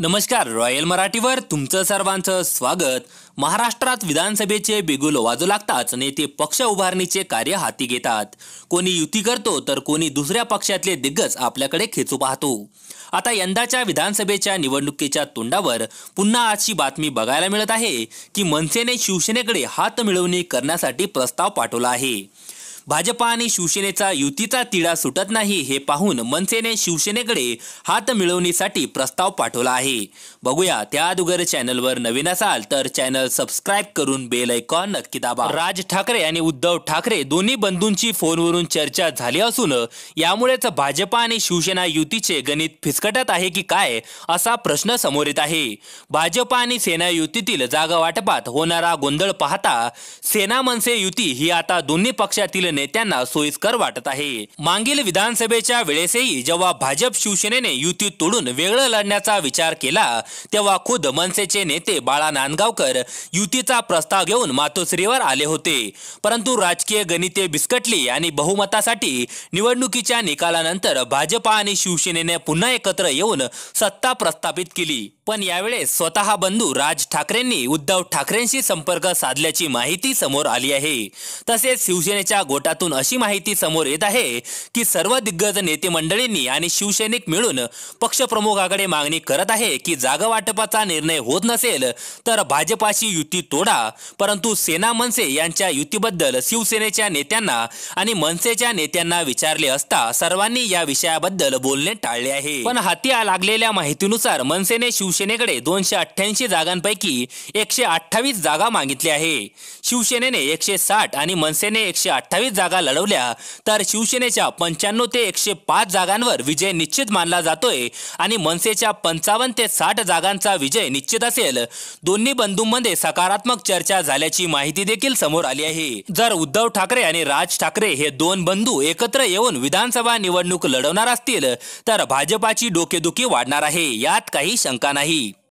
नमस्कार रॉयल मराठीवर तुमचं सर्वांचं स्वागत महाराष्ट्रात विधानसभेचे बिगुल वाजू लागताच नेते पक्ष उभारणीचे कार्य हाती घेतात कोणी युती करतो तर कोणी दुसऱ्या पक्षातले दिग्गज आपल्याकडे खेचू पाहतो आता यंदाच्या विधानसभेच्या निवडणुकीच्या तोंडावर पुन्हा अशी बातमी बघायला मिळत आहे की मनसेने शिवसेनेकडे हात मिळवणी करण्यासाठी प्रस्ताव पाठवला आहे भाजपा आणि शिवसेनेचा युतीचा तिढा सुटत नाही हे पाहून मनसेने शिवसेनेकडे हात मिळवणीसाठी प्रस्ताव पाठवला आहे बघूया त्या अगोदर वर नवीन असाल तर चॅनल सबस्क्राईब करून बेल ऐकॉन नक्की दाबा राज ठाकरे आणि उद्धव ठाकरे दोन्ही बंधूंची फोनवरून चर्चा झाली असून यामुळेच भाजपा आणि शिवसेना युतीचे गणित फिसकटत आहे की काय असा प्रश्न समोर येत आहे भाजपा आणि सेना युतीतील जागा वाटपात होणारा गोंधळ पाहता सेना मनसे युती ही आता दोन्ही पक्षातील नेत्यांना त्यांना सोयीस्कर वाटत आहे मागील विधानसभेच्या वेळेसही जेव्हा भाजप शिवसेनेने युती तोडून वेगळं लढण्याचा विचार केला तेव्हा खुद मनसेचे नेते बाळा नांदगावकर युतीचा प्रस्ताव घेऊन मातोश्रीवर आले होते परंतु राजकीय गणिते बिस्कटली आणि बहुमतासाठी निवडणुकीच्या निकालानंतर भाजपा आणि शिवसेनेने पुन्हा एकत्र येऊन सत्ता प्रस्थापित केली पण यावेळेस स्वतः बंधू राज ठाकरेंनी उद्धव ठाकरेंशी संपर्क साधल्याची माहिती समोर आली आहे तसेच शिवसेनेच्या गोटा त्यातून अशी माहिती समोर येत आहे की सर्व दिग्गज नेते मंडळींनी आणि शिवसैनिक मिळून पक्षप्रमुखाकडे मागणी करत आहे की जागा वाटपाचा निर्णय होत नसेल तर भाजपाशी युती तोडा परंतु सेना मनसे यांच्या युतीबद्दल शिवसेनेच्या नेत्यांना आणि मनसेच्या नेत्यांना विचारले असता सर्वांनी या विषयाबद्दल बोलणे टाळले आहे पण हाती लागलेल्या माहितीनुसार मनसेने शिवसेनेकडे दोनशे अठ्ठ्याऐंशी जागांपैकी एकशे अठ्ठावीस जागा मागितली आहे शिवसेनेने एकशे साठ आणि मनसेने एकशे अठ्ठावीस जागा लढवल्या तर शिवसेनेच्या पंच्याण्णव ते एकशे पाच जागांवर विजय निश्चित मानला जातोय आणि मनसेच्या पंचावन्न ते साठ जागांचा विजय निश्चित असेल दोन्ही बंधूंमध्ये सकारात्मक चर्चा झाल्याची माहिती देखील समोर आली आहे जर उद्धव ठाकरे आणि राज ठाकरे हे दोन बंधू एकत्र येऊन विधानसभा निवडणूक लढवणार असतील तर भाजपाची डोकेदुखी वाढणार आहे यात काही शंका नाही